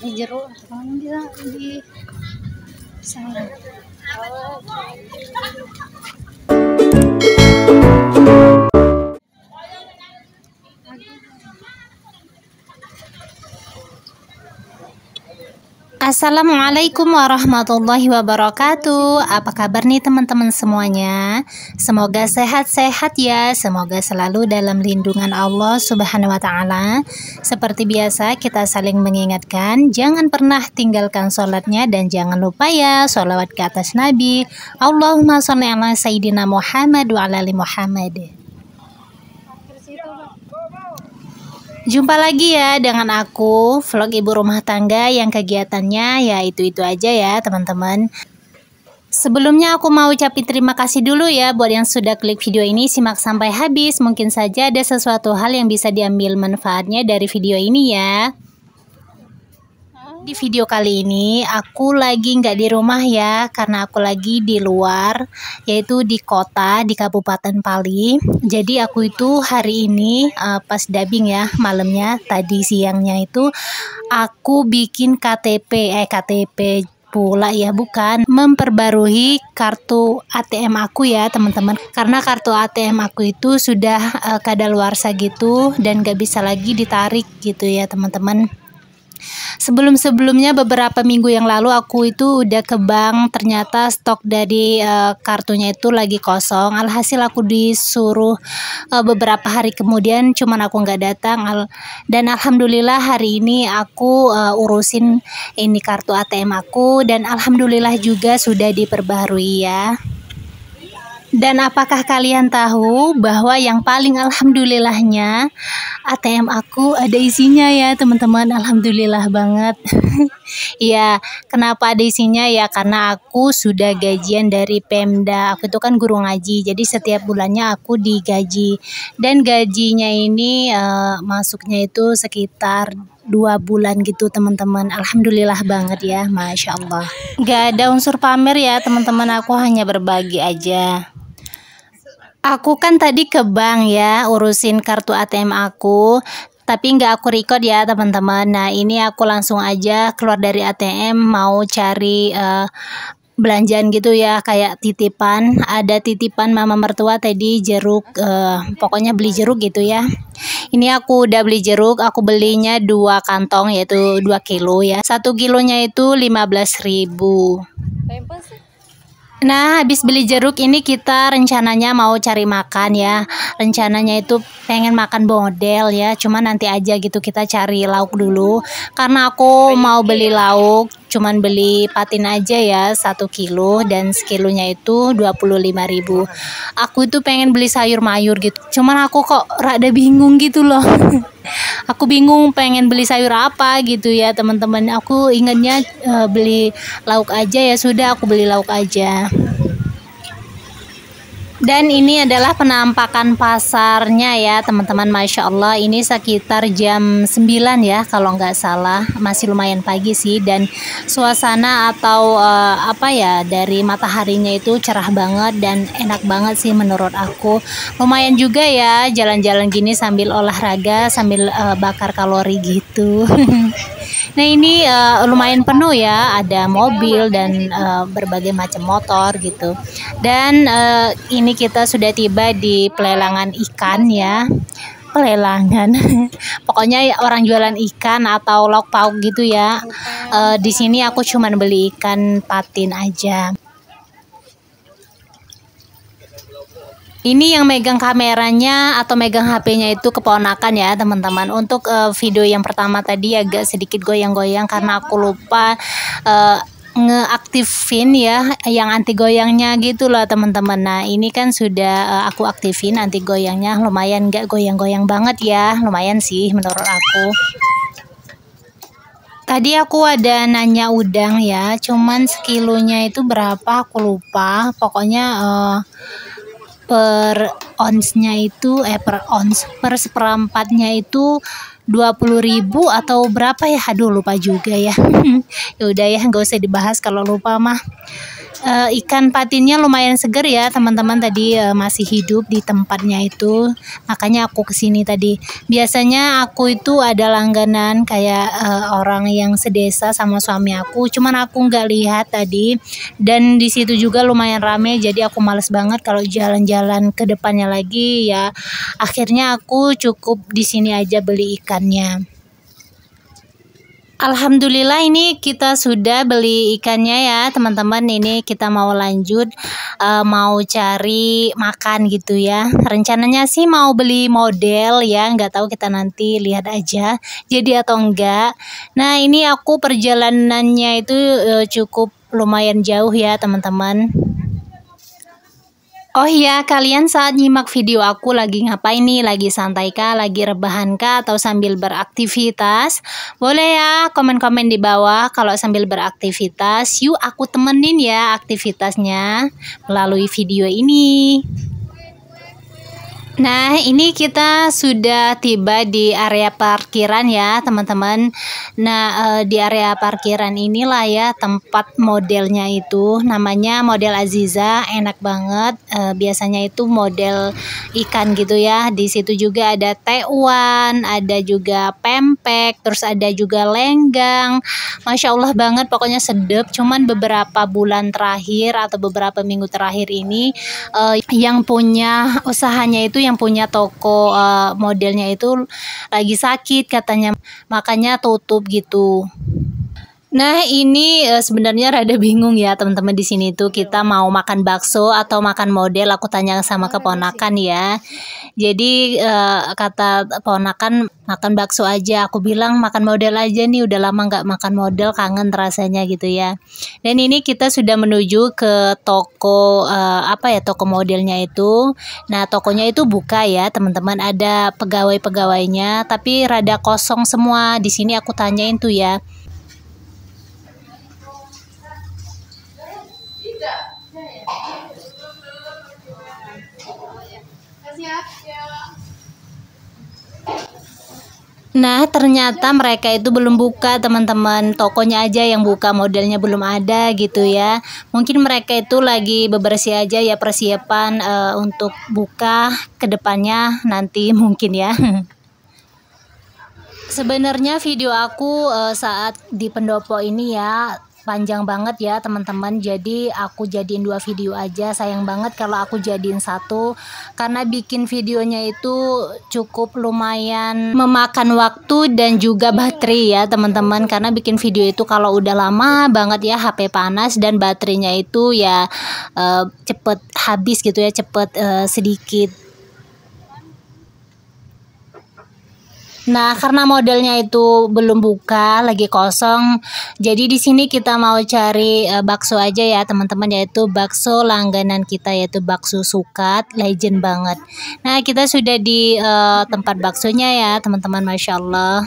di jeruk atau di di sana. Assalamualaikum warahmatullahi wabarakatuh. Apa kabar nih teman-teman semuanya? Semoga sehat-sehat ya. Semoga selalu dalam lindungan Allah Subhanahu wa taala. Seperti biasa kita saling mengingatkan, jangan pernah tinggalkan sholatnya dan jangan lupa ya sholawat ke atas Nabi. Allahumma sholli ala sayyidina Muhammad wa ala ali Muhammad. Jumpa lagi ya dengan aku, vlog ibu rumah tangga yang kegiatannya ya itu-itu aja ya teman-teman. Sebelumnya aku mau ucapin terima kasih dulu ya buat yang sudah klik video ini simak sampai habis. Mungkin saja ada sesuatu hal yang bisa diambil manfaatnya dari video ini ya. Di video kali ini aku lagi nggak di rumah ya karena aku lagi di luar yaitu di kota di Kabupaten Pali. Jadi aku itu hari ini uh, pas dubbing ya malamnya tadi siangnya itu aku bikin KTP eh KTP pula ya bukan memperbarui kartu ATM aku ya teman-teman karena kartu ATM aku itu sudah uh, kadaluarsa gitu dan gak bisa lagi ditarik gitu ya teman-teman Sebelum-sebelumnya beberapa minggu yang lalu aku itu udah ke bank ternyata stok dari uh, kartunya itu lagi kosong. Alhasil aku disuruh uh, beberapa hari kemudian cuman aku nggak datang al dan alhamdulillah hari ini aku uh, urusin ini kartu ATM aku dan alhamdulillah juga sudah diperbaharui ya. Dan apakah kalian tahu bahwa yang paling alhamdulillahnya ATM aku ada isinya ya teman-teman Alhamdulillah banget Ya kenapa ada isinya ya karena aku sudah gajian dari Pemda Aku itu kan guru ngaji jadi setiap bulannya aku digaji Dan gajinya ini uh, masuknya itu sekitar dua bulan gitu teman-teman Alhamdulillah banget ya Masya Allah Gak ada unsur pamer ya teman-teman aku hanya berbagi aja Aku kan tadi ke bank ya, urusin kartu ATM aku, tapi nggak aku record ya teman-teman. Nah ini aku langsung aja keluar dari ATM mau cari uh, belanjaan gitu ya, kayak titipan. Ada titipan mama mertua tadi jeruk, uh, pokoknya beli jeruk gitu ya. Ini aku udah beli jeruk, aku belinya dua kantong yaitu 2 kilo ya. Satu kilonya itu 15 ribu. Nah, habis beli jeruk ini kita rencananya mau cari makan ya. Rencananya itu pengen makan model ya. Cuma nanti aja gitu kita cari lauk dulu. Karena aku mau beli lauk, cuman beli patin aja ya satu kilo dan sekilonya itu dua puluh lima ribu aku itu pengen beli sayur mayur gitu cuman aku kok rada bingung gitu loh aku bingung pengen beli sayur apa gitu ya teman-teman aku ingatnya uh, beli lauk aja ya sudah aku beli lauk aja dan ini adalah penampakan pasarnya ya teman-teman Masya Allah ini sekitar jam 9 ya kalau nggak salah masih lumayan pagi sih dan suasana atau uh, apa ya dari mataharinya itu cerah banget dan enak banget sih menurut aku lumayan juga ya jalan-jalan gini sambil olahraga sambil uh, bakar kalori gitu Nah ini uh, lumayan penuh ya, ada mobil dan uh, berbagai macam motor gitu. Dan uh, ini kita sudah tiba di pelelangan ikan ya pelelangan. Pokoknya orang jualan ikan atau lauk pauk gitu ya. Uh, di sini aku cuman beli ikan patin aja ini yang megang kameranya atau megang HP-nya itu keponakan ya teman-teman. Untuk uh, video yang pertama tadi agak sedikit goyang-goyang karena aku lupa uh, ngeaktifin ya yang anti goyangnya gitu loh teman-teman. Nah ini kan sudah uh, aku aktifin anti goyangnya lumayan gak goyang-goyang banget ya, lumayan sih menurut aku. Tadi aku ada nanya udang ya, cuman sekilonya itu berapa aku lupa. Pokoknya. Uh, per onsnya itu eh per ons per seperempatnya itu 20.000 atau berapa ya aduh lupa juga ya ya udah ya nggak usah dibahas kalau lupa mah uh, ikan patinnya lumayan seger ya teman-teman tadi uh, masih hidup di tempatnya itu makanya aku kesini tadi biasanya aku itu ada langganan kayak uh, orang yang sedesa sama suami aku cuman aku nggak lihat tadi dan di situ juga lumayan rame jadi aku males banget kalau jalan-jalan ke depannya lagi ya akhirnya aku cukup di sini aja beli ikannya Alhamdulillah ini kita sudah beli ikannya ya teman-teman ini kita mau lanjut uh, mau cari makan gitu ya rencananya sih mau beli model ya nggak tahu kita nanti lihat aja jadi atau enggak nah ini aku perjalanannya itu uh, cukup lumayan jauh ya teman-teman Oh iya, kalian saat nyimak video aku lagi ngapain nih? Lagi santai kah? Lagi rebahan kah? Atau sambil beraktivitas? Boleh ya komen-komen di bawah kalau sambil beraktivitas. Yuk aku temenin ya aktivitasnya melalui video ini. Nah, ini kita sudah tiba di area parkiran ya, teman-teman. Nah, e, di area parkiran inilah ya tempat modelnya itu namanya model Aziza, enak banget. E, biasanya itu model ikan gitu ya. Di situ juga ada tewan, ada juga pempek, terus ada juga lenggang. Masya Allah banget, pokoknya sedep. Cuman beberapa bulan terakhir atau beberapa minggu terakhir ini e, yang punya usahanya itu yang punya toko modelnya itu lagi sakit katanya, makanya tutup YouTube gitu. Nah, ini eh, sebenarnya rada bingung ya teman-teman di sini tuh kita iya. mau makan bakso atau makan model aku tanya sama iya, keponakan iya ya. Jadi eh, kata keponakan makan bakso aja. Aku bilang makan model aja nih udah lama nggak makan model kangen rasanya gitu ya. Dan ini kita sudah menuju ke toko eh, apa ya toko modelnya itu. Nah, tokonya itu buka ya teman-teman ada pegawai-pegawainya tapi rada kosong semua. Di sini aku tanyain tuh ya Ya, ya. Nah, ternyata mereka itu belum buka, teman-teman. Tokonya aja yang buka, modelnya belum ada gitu ya. Mungkin mereka itu lagi bebersih aja ya persiapan uh, untuk buka ke depannya nanti mungkin ya. Sebenarnya video aku uh, saat di pendopo ini ya panjang banget ya teman-teman jadi aku jadiin dua video aja sayang banget kalau aku jadiin satu karena bikin videonya itu cukup lumayan memakan waktu dan juga baterai ya teman-teman karena bikin video itu kalau udah lama banget ya HP panas dan baterainya itu ya uh, cepet habis gitu ya cepet uh, sedikit Nah, karena modelnya itu belum buka, lagi kosong. Jadi di sini kita mau cari uh, bakso aja ya, teman-teman, yaitu bakso langganan kita yaitu bakso Sukat, legend banget. Nah, kita sudah di uh, tempat baksonya ya, teman-teman, Masya Allah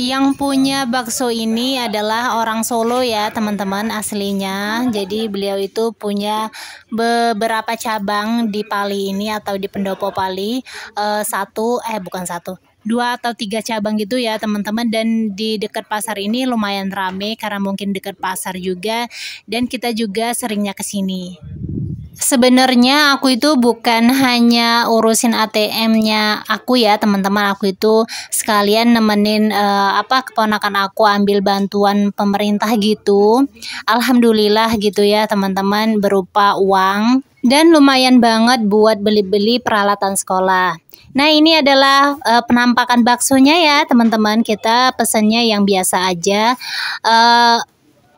yang punya bakso ini adalah orang Solo ya teman-teman aslinya jadi beliau itu punya beberapa cabang di Pali ini atau di Pendopo Pali uh, satu eh bukan satu dua atau tiga cabang gitu ya teman-teman dan di dekat pasar ini lumayan rame karena mungkin dekat pasar juga dan kita juga seringnya ke sini sebenarnya aku itu bukan hanya urusin ATM-nya aku ya teman-teman aku itu sekalian nemenin uh, apa keponakan aku ambil bantuan pemerintah gitu alhamdulillah gitu ya teman-teman berupa uang dan lumayan banget buat beli-beli peralatan sekolah Nah ini adalah uh, penampakan baksonya ya teman-teman kita pesennya yang biasa aja uh,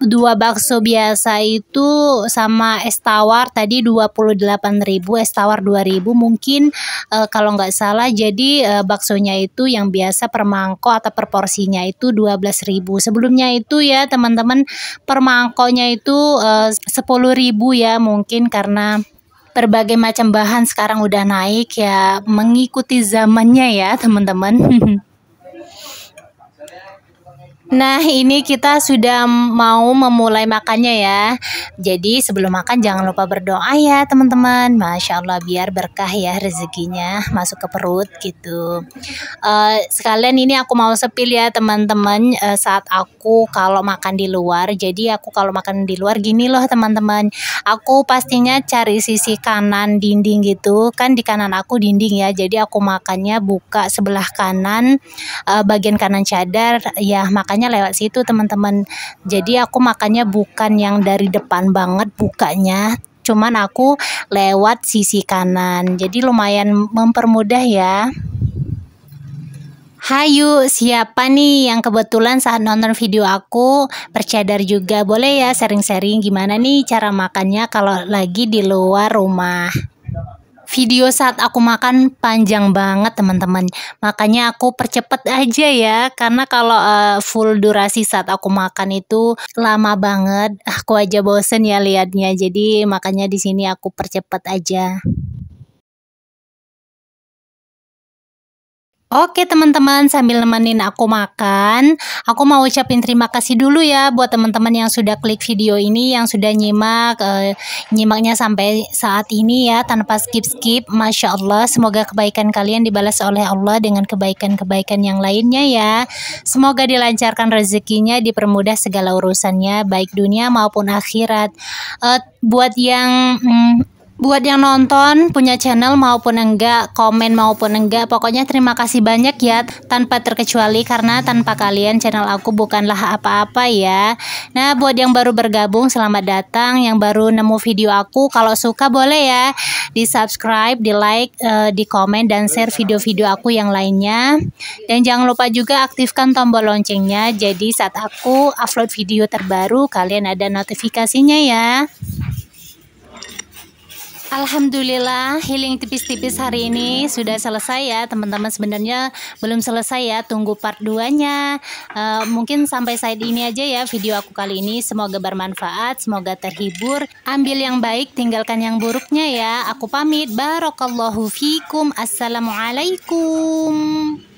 dua bakso biasa itu sama es tawar tadi 28.000 es tawar 2000 mungkin uh, kalau nggak salah jadi uh, baksonya itu yang biasa per mangkok atau per porsinya itu 12.000 sebelumnya itu ya teman-teman per mangkoknya itu uh, 10.000 ya mungkin karena berbagai macam bahan sekarang udah naik ya mengikuti zamannya ya teman-teman Nah, ini kita sudah mau memulai makannya ya. Jadi sebelum makan jangan lupa berdoa ya teman-teman. Masya Allah biar berkah ya rezekinya masuk ke perut gitu. Uh, sekalian ini aku mau sepil ya teman-teman uh, saat aku kalau makan di luar. Jadi aku kalau makan di luar gini loh teman-teman. Aku pastinya cari sisi kanan dinding gitu. Kan di kanan aku dinding ya. Jadi aku makannya buka sebelah kanan uh, bagian kanan cadar ya makannya makannya lewat situ teman-teman jadi aku makannya bukan yang dari depan banget bukanya cuman aku lewat sisi kanan jadi lumayan mempermudah ya Hayu, siapa nih yang kebetulan saat nonton video aku percadar juga? Boleh ya sering-sering gimana nih cara makannya kalau lagi di luar rumah? video saat aku makan panjang banget teman-teman. Makanya aku percepat aja ya karena kalau uh, full durasi saat aku makan itu lama banget. Aku aja bosen ya liatnya. Jadi makanya di sini aku percepat aja. Oke teman-teman, sambil nemenin aku makan, aku mau ucapin terima kasih dulu ya buat teman-teman yang sudah klik video ini, yang sudah nyimak, eh, nyimaknya sampai saat ini ya tanpa skip-skip. Masya Allah, semoga kebaikan kalian dibalas oleh Allah dengan kebaikan-kebaikan yang lainnya ya. Semoga dilancarkan rezekinya, dipermudah segala urusannya, baik dunia maupun akhirat. Eh, buat yang Mm, Buat yang nonton, punya channel maupun enggak, komen maupun enggak, pokoknya terima kasih banyak ya tanpa terkecuali karena tanpa kalian channel aku bukanlah apa-apa ya. Nah, buat yang baru bergabung selamat datang, yang baru nemu video aku kalau suka boleh ya di subscribe, di like, uh, eh, di komen dan share video-video aku yang lainnya. Dan jangan lupa juga aktifkan tombol loncengnya jadi saat aku upload video terbaru kalian ada notifikasinya ya. Alhamdulillah healing tipis-tipis hari ini sudah selesai ya teman-teman sebenarnya belum selesai ya tunggu part 2 nya uh, eh, mungkin sampai saat ini aja ya video aku kali ini semoga bermanfaat semoga terhibur ambil yang baik tinggalkan yang buruknya ya aku pamit barokallahu fikum assalamualaikum